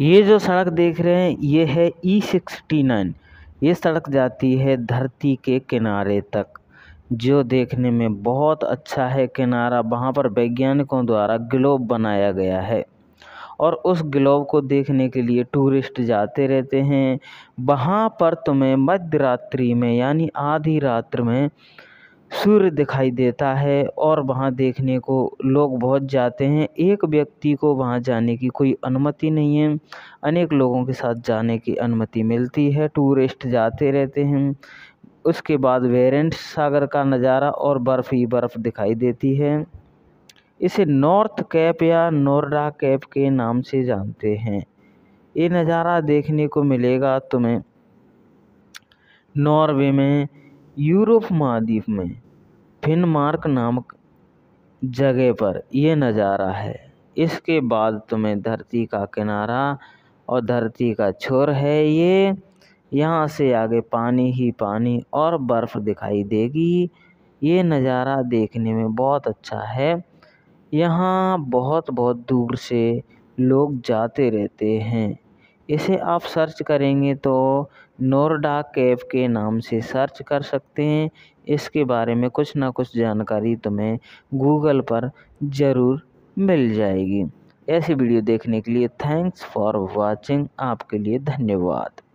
ये जो सड़क देख रहे हैं ये है ई सिक्सटी नाइन ये सड़क जाती है धरती के किनारे तक जो देखने में बहुत अच्छा है किनारा वहाँ पर वैज्ञानिकों द्वारा ग्लोब बनाया गया है और उस ग्लोब को देखने के लिए टूरिस्ट जाते रहते हैं वहाँ पर तुम्हें मध्य रात्रि में यानी आधी रात्र में सूर्य दिखाई देता है और वहाँ देखने को लोग बहुत जाते हैं एक व्यक्ति को वहाँ जाने की कोई अनुमति नहीं है अनेक लोगों के साथ जाने की अनुमति मिलती है टूरिस्ट जाते रहते हैं उसके बाद वेरेंट सागर का नज़ारा और बर्फ़ ही बर्फ़ दिखाई देती है इसे नॉर्थ कैप या नोरडा कैप के नाम से जानते हैं ये नज़ारा देखने को मिलेगा तुम्हें नॉर्वे में यूरोप महाद्वीप में फिनमार्क नामक जगह पर ये नज़ारा है इसके बाद तुम्हें धरती का किनारा और धरती का छोर है ये यहाँ से आगे पानी ही पानी और बर्फ़ दिखाई देगी ये नज़ारा देखने में बहुत अच्छा है यहाँ बहुत बहुत दूर से लोग जाते रहते हैं इसे आप सर्च करेंगे तो नोरडा कैफ़ के नाम से सर्च कर सकते हैं इसके बारे में कुछ ना कुछ जानकारी तुम्हें गूगल पर ज़रूर मिल जाएगी ऐसी वीडियो देखने के लिए थैंक्स फॉर वाचिंग आपके लिए धन्यवाद